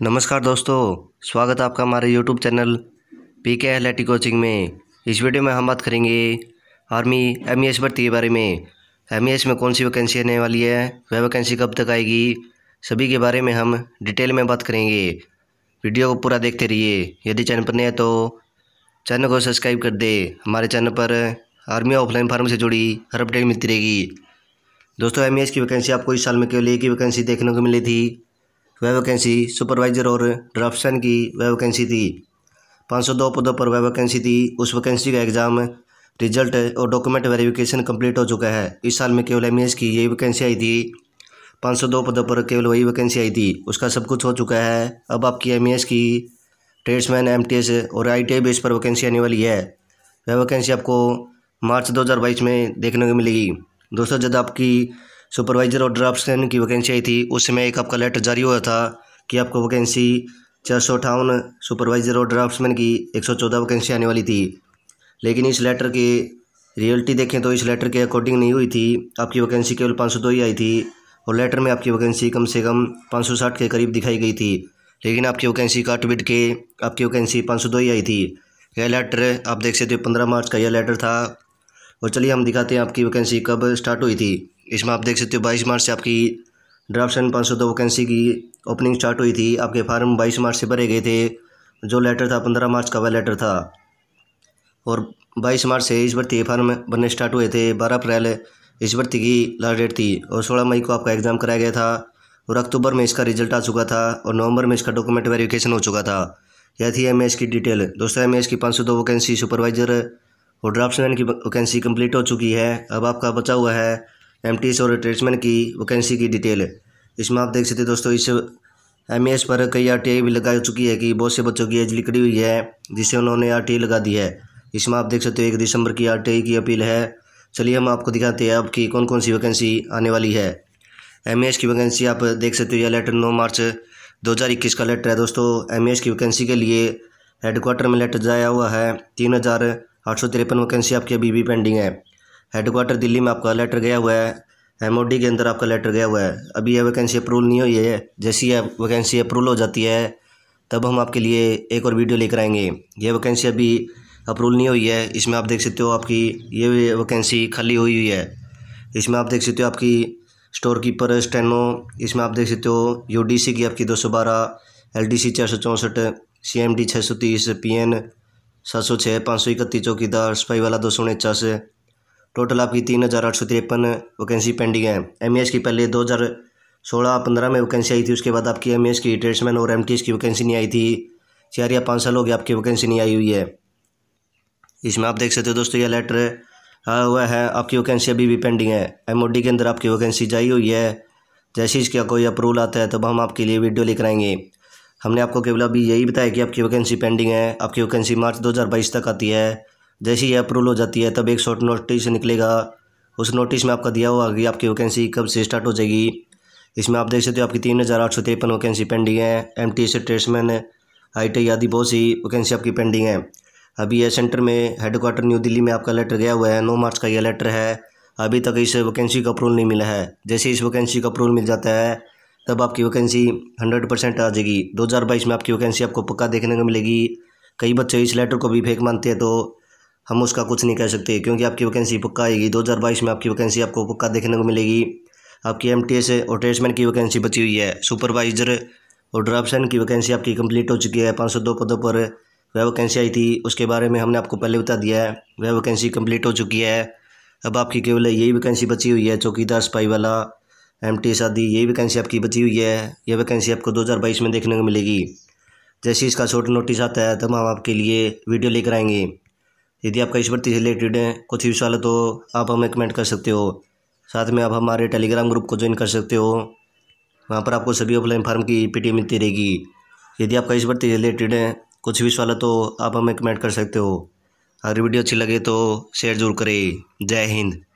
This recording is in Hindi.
नमस्कार दोस्तों स्वागत है आपका हमारे YouTube channel P K athletic coaching में इस वीडियो में हम बात करेंगे आर्मी एम ई एस भर्ती के बारे में एम ई एस में कौन सी वैकेंसी आने वाली है वह वैकेंसी कब तक आएगी सभी के बारे में हम डिटेल में बात करेंगे वीडियो को पूरा देखते रहिए यदि चैनल पर नए तो चैनल को सब्सक्राइब कर दे हमारे चैनल पर आर्मी ऑफलाइन फार्म से जुड़ी हर अपडेट मिलती रहेगी दोस्तों एम e की वैकेंसी आपको इस साल में केवल एक ही वैकेंसी देखने को मिली थी वह वैकेंसी सुपरवाइजर और ड्राफ्टसन की वह वैकेंसी थी 502 पदों पर वह वैकेंसी थी उस वैकेंसी का एग्ज़ाम रिजल्ट और डॉक्यूमेंट वेरिफिकेशन कंप्लीट हो चुका है इस साल में केवल एम की यही वैकेंसी आई थी 502 पदों पर केवल वही वैकेंसी आई थी उसका सब कुछ हो चुका है अब आपकी एम की ट्रेड्समैन एम और आई बेस पर वैकेंसी आने वाली है वह वैकेंसी आपको मार्च दो में देखने को मिलेगी दोस्तों जब आपकी सुपरवाइज़र और ड्राफ्टमैन की वैकेंसी आई थी उस समय एक आपका लेटर जारी हुआ था कि आपको वैकेंसी चार सौ अठावन सुपरवाइज़र और ड्राफ्टमैन की एक सौ चौदह वैकेंसी आने वाली थी लेकिन इस लेटर की रियलिटी देखें तो इस लेटर के अकॉर्डिंग नहीं हुई थी आपकी वैकेंसी केवल पाँच सौ दो ही आई थी और लेटर में आपकी वैकेंसी कम से कम पाँच सौ साठ के करीब दिखाई गई थी लेकिन आपकी वैकेंसी काट बिट के आपकी वैकेंसी पाँच सौ दो ही आई थी यह लेटर आप देख सकते हो पंद्रह मार्च का यह लेटर था और चलिए हम दिखाते हैं आपकी वैकेंसी कब स्टार्ट हुई थी इसमें आप देख सकते हो बाईस मार्च से आपकी ड्राफ्ट पाँच सौ दो वैकेंसी की ओपनिंग स्टार्ट हुई थी आपके फार्म बाईस मार्च से भरे गए थे जो लेटर था पंद्रह मार्च का वह लेटर था और बाईस मार्च से इस भर्ती के फार्म बनने स्टार्ट हुए थे बारह अप्रैल इस भर्ती की लास्ट डेट थी और सोलह मई को आपका एग्ज़ाम कराया गया था और अक्टूबर में इसका रिजल्ट आ चुका था और नवंबर में इसका डॉक्यूमेंट वेरिफिकेशन हो चुका था यह थी एम की डिटेल दोस्तों एम की पाँच सौ दो वैकेंसी सुपरवाइज़र और ड्राफ्टमैन की वैकेंसी कंप्लीट हो चुकी है अब आपका बचा हुआ है एम और ट्रेड्समैन की वैकेंसी की डिटेल इसमें आप देख सकते हैं दोस्तों इस एम पर कई आर भी लगा चुकी है कि बहुत से बच्चों की एज लिखड़ी हुई है जिसे उन्होंने आर लगा दी है इसमें आप देख सकते हो एक दिसंबर की आर की अपील है चलिए हम आपको दिखाते हैं आपकी कौन कौन सी वैकेंसी आने वाली है एम की वैकेंसी आप देख सकते हो यह लेटर नौ मार्च 2021 का लेटर है दोस्तों एम की वैकेंसी के लिए हेडक्वार्टर में लेटर जाया हुआ है तीन हज़ार आठ सौ तिरपन वैकेंसी आपकी अभी भी पेंडिंग है हेडक्वार्टर दिल्ली में आपका लेटर गया हुआ है एम के अंदर आपका लेटर गया हुआ है अभी यह वैकेंसी अप्रूवल नहीं हुई है जैसी यह वैकेंसी अप्रूवल हो जाती है तब हम आपके लिए एक और वीडियो लेकर आएंगे यह वैकेंसी अभी अप्रूवल नहीं हुई है इसमें आप देख सकते हो आपकी ये वैकेंसी खाली हुई हुई है इसमें आप देख सकते हो आपकी स्टोर कीपर स्टेनो इसमें आप देख सकते हो यू की आपकी दो सौ बारह एल डी सी चार सौ चौंसठ सी एम डी छः सौ तीस पी एन सात सौ छः पाँच सौ इकतीस चौकीदार सफाई वाला दो सौ उनचास टोटल आपकी तीन हज़ार आठ सौ तिरपन वैकेंसी पेंडिंग है एम की पहले दो हज़ार सोलह पंद्रह में वैकेंसी आई थी उसके बाद आपकी एम की ट्रेड्समैन और एम की वैकेंसी नहीं आई थी चार या पाँच साल हो गया आपकी वैकेंसी नहीं आई हुई है इसमें आप देख सकते हो दोस्तों यह लेटर आया हुआ है आपकी वैकेंसी अभी भी पेंडिंग है एम के अंदर आपकी वैकेंसी जाई हुई है जैसे ही इसका कोई अप्रूवल आता है तब तो हम आपके लिए वीडियो लेकर आएंगे हमने आपको केवल अभी यही बताया कि आपकी वैकेंसी पेंडिंग है आपकी वैकेंसी मार्च 2022 तक आती है जैसे ही अप्रूवल हो जाती है तब एक शॉर्ट नोटिस निकलेगा उस नोटिस में आपका दिया हुआ कि आपकी वैकेंसी कब से स्टार्ट हो जाएगी इसमें आप देख सकते हो आपकी तीन हज़ार आठ सौ तिरपन वैकेंसी पेंडिंग है M T S tradesman I T आदि बहुत सी वैकेंसी आपकी पेंडिंग है अभी यह सेंटर में हेडक्वार्टर न्यू दिल्ली में आपका लेटर गया हुआ है नौ मार्च का यह लेटर है अभी तक इस वैकेंसी का अप्रूवल नहीं मिला है जैसे इस वैकेंसी का अप्रूवल मिल जाता है तब आपकी वैकेंसी हंड्रेड परसेंट आ जाएगी दो हज़ार बाईस में आपकी वैकेंसी आपको पक्का देखने को मिलेगी कई बच्चे इस लेटर को भी फेंक मानते हैं तो हम उसका कुछ नहीं कह सकते क्योंकि आपकी वैकेंसी पक्का आएगी 2022 में आपकी वैकेंसी आपको पक्का देखने को मिलेगी आपकी एम टी एस और ट्रेसमैन की वैकेंसी बची हुई है सुपरवाइज़र और ड्राफ्टन की वैकेंसी आपकी कंप्लीट हो चुकी है पाँच पदों पर वह वैकेंसी आई थी उसके बारे में हमने आपको पहले बता दिया है वह वैकेंसी कम्प्लीट हो चुकी है अब आपकी केवल यही वैकेंसी बची हुई है चौकीदार सिपाही वाला एम टी शादी यही वैकेंसी आपकी बची हुई है यह वैकेंसी आपको 2022 में देखने को मिलेगी जैसे इसका शॉर्ट नोटिस आता है तब हम आपके लिए वीडियो लेकर आएंगे यदि आपका इस भर्ती से रिलेटेड है कुछ भी सवाल है तो आप हमें कमेंट कर सकते हो साथ में आप हमारे टेलीग्राम ग्रुप को ज्वाइन कर सकते हो वहाँ पर आपको सभी ऑफलाइन फार्म की पीटीएम मिलती रहेगी यदि आपका इस भर्ती से रिलेटेड है कुछ भी सवाल है तो आप हमें कमेंट कर सकते हो अगर वीडियो अच्छी लगे तो शेयर जरूर करें जय हिंद